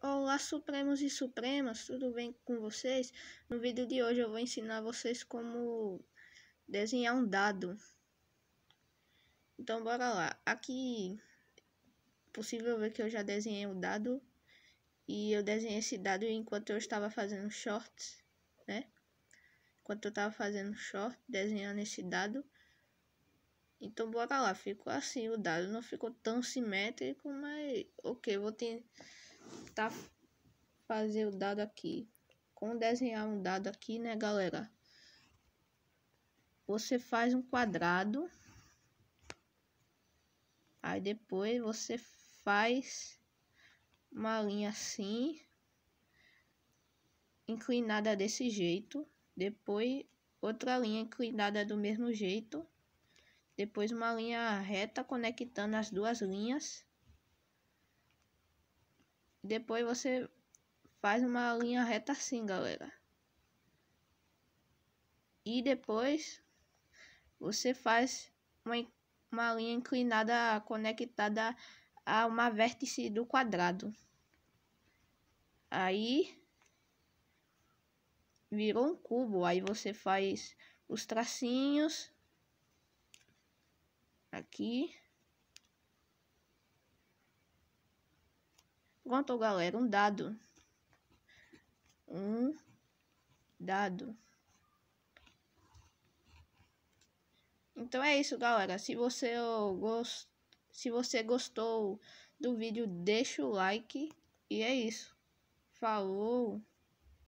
Olá Supremos e Supremas, tudo bem com vocês? No vídeo de hoje eu vou ensinar vocês como desenhar um dado. Então bora lá. Aqui possível ver que eu já desenhei um dado e eu desenhei esse dado enquanto eu estava fazendo shorts, né? Enquanto eu estava fazendo short, desenhando esse dado. Então bora lá, ficou assim o dado, não ficou tão simétrico, mas ok, vou tentar tentar tá fazer o dado aqui. Como desenhar um dado aqui, né, galera? Você faz um quadrado. Aí depois você faz uma linha assim, inclinada desse jeito. Depois outra linha inclinada do mesmo jeito. Depois uma linha reta conectando as duas linhas. Depois você faz uma linha reta assim, galera. E depois você faz uma, uma linha inclinada conectada a uma vértice do quadrado. Aí virou um cubo. Aí você faz os tracinhos aqui. Quanto, galera? Um dado. Um dado. Então é isso, galera. Se você, gost... Se você gostou do vídeo, deixa o like. E é isso. Falou!